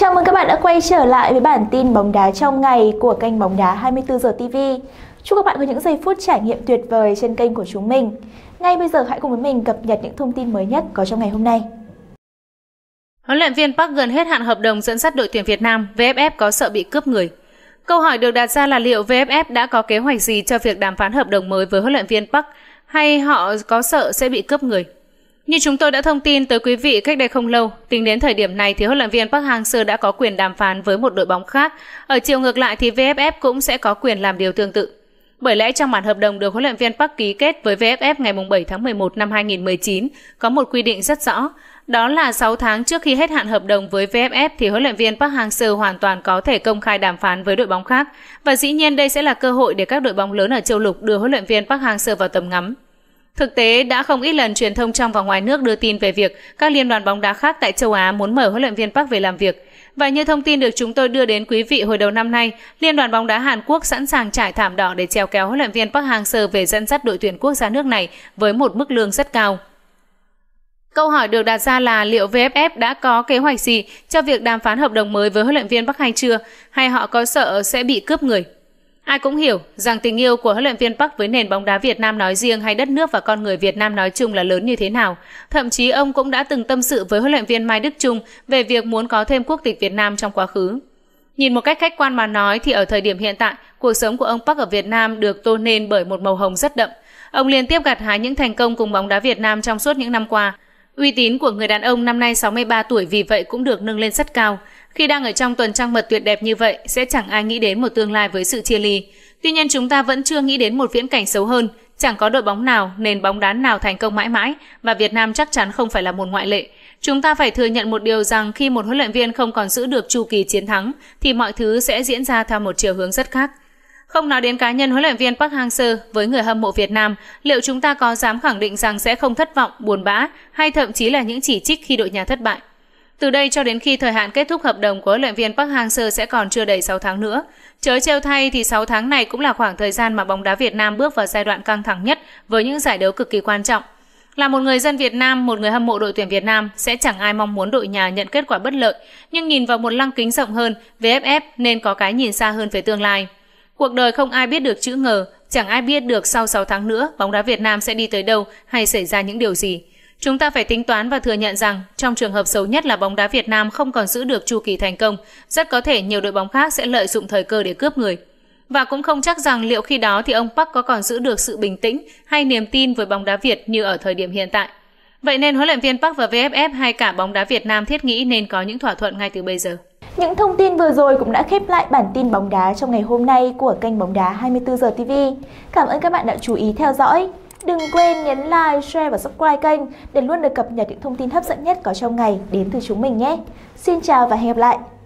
Chào mừng các bạn đã quay trở lại với bản tin bóng đá trong ngày của kênh bóng đá 24 giờ TV. Chúc các bạn có những giây phút trải nghiệm tuyệt vời trên kênh của chúng mình. Ngay bây giờ hãy cùng với mình cập nhật những thông tin mới nhất có trong ngày hôm nay. Huấn luyện viên Park gần hết hạn hợp đồng dẫn dắt đội tuyển Việt Nam, VFF có sợ bị cướp người. Câu hỏi được đặt ra là liệu VFF đã có kế hoạch gì cho việc đàm phán hợp đồng mới với huấn luyện viên Park hay họ có sợ sẽ bị cướp người? Như chúng tôi đã thông tin tới quý vị cách đây không lâu, tính đến thời điểm này thì huấn luyện viên Park Hang-seo đã có quyền đàm phán với một đội bóng khác. Ở chiều ngược lại thì VFF cũng sẽ có quyền làm điều tương tự. Bởi lẽ trong bản hợp đồng được huấn luyện viên Park ký kết với VFF ngày 7 tháng 11 năm 2019 có một quy định rất rõ, đó là 6 tháng trước khi hết hạn hợp đồng với VFF thì huấn luyện viên Park Hang-seo hoàn toàn có thể công khai đàm phán với đội bóng khác và dĩ nhiên đây sẽ là cơ hội để các đội bóng lớn ở châu lục đưa huấn luyện viên Park Hang-seo vào tầm ngắm. Thực tế đã không ít lần truyền thông trong và ngoài nước đưa tin về việc các liên đoàn bóng đá khác tại châu Á muốn mời huấn luyện viên Park về làm việc. Và như thông tin được chúng tôi đưa đến quý vị hồi đầu năm nay, Liên đoàn bóng đá Hàn Quốc sẵn sàng trải thảm đỏ để treo kéo huấn luyện viên Park Hang-seo về dẫn dắt đội tuyển quốc gia nước này với một mức lương rất cao. Câu hỏi được đặt ra là liệu VFF đã có kế hoạch gì cho việc đàm phán hợp đồng mới với huấn luyện viên Park hay chưa hay họ có sợ sẽ bị cướp người? Ai cũng hiểu rằng tình yêu của huấn luyện viên Park với nền bóng đá Việt Nam nói riêng hay đất nước và con người Việt Nam nói chung là lớn như thế nào. Thậm chí ông cũng đã từng tâm sự với huấn luyện viên Mai Đức Trung về việc muốn có thêm quốc tịch Việt Nam trong quá khứ. Nhìn một cách khách quan mà nói thì ở thời điểm hiện tại, cuộc sống của ông Park ở Việt Nam được tô nên bởi một màu hồng rất đậm. Ông liên tiếp gặt hái những thành công cùng bóng đá Việt Nam trong suốt những năm qua. Uy tín của người đàn ông năm nay 63 tuổi vì vậy cũng được nâng lên rất cao. Khi đang ở trong tuần trăng mật tuyệt đẹp như vậy, sẽ chẳng ai nghĩ đến một tương lai với sự chia ly. Tuy nhiên chúng ta vẫn chưa nghĩ đến một viễn cảnh xấu hơn, chẳng có đội bóng nào, nền bóng đá nào thành công mãi mãi và Việt Nam chắc chắn không phải là một ngoại lệ. Chúng ta phải thừa nhận một điều rằng khi một huấn luyện viên không còn giữ được chu kỳ chiến thắng thì mọi thứ sẽ diễn ra theo một chiều hướng rất khác. Không nói đến cá nhân huấn luyện viên Park Hang-seo với người hâm mộ Việt Nam, liệu chúng ta có dám khẳng định rằng sẽ không thất vọng, buồn bã hay thậm chí là những chỉ trích khi đội nhà thất bại? Từ đây cho đến khi thời hạn kết thúc hợp đồng của huấn luyện viên Park Hang-seo sẽ còn chưa đầy 6 tháng nữa. Chớ trêu thay thì 6 tháng này cũng là khoảng thời gian mà bóng đá Việt Nam bước vào giai đoạn căng thẳng nhất với những giải đấu cực kỳ quan trọng. Là một người dân Việt Nam, một người hâm mộ đội tuyển Việt Nam sẽ chẳng ai mong muốn đội nhà nhận kết quả bất lợi, nhưng nhìn vào một lăng kính rộng hơn, VFF nên có cái nhìn xa hơn về tương lai. Cuộc đời không ai biết được chữ ngờ, chẳng ai biết được sau 6 tháng nữa bóng đá Việt Nam sẽ đi tới đâu hay xảy ra những điều gì. Chúng ta phải tính toán và thừa nhận rằng trong trường hợp xấu nhất là bóng đá Việt Nam không còn giữ được chu kỳ thành công, rất có thể nhiều đội bóng khác sẽ lợi dụng thời cơ để cướp người. Và cũng không chắc rằng liệu khi đó thì ông Park có còn giữ được sự bình tĩnh hay niềm tin với bóng đá Việt như ở thời điểm hiện tại. Vậy nên huấn luyện viên Park và VFF hay cả bóng đá Việt Nam thiết nghĩ nên có những thỏa thuận ngay từ bây giờ. Những thông tin vừa rồi cũng đã khép lại bản tin bóng đá trong ngày hôm nay của kênh bóng đá 24 giờ TV. Cảm ơn các bạn đã chú ý theo dõi. Đừng quên nhấn like, share và subscribe kênh để luôn được cập nhật những thông tin hấp dẫn nhất có trong ngày đến từ chúng mình nhé. Xin chào và hẹn gặp lại!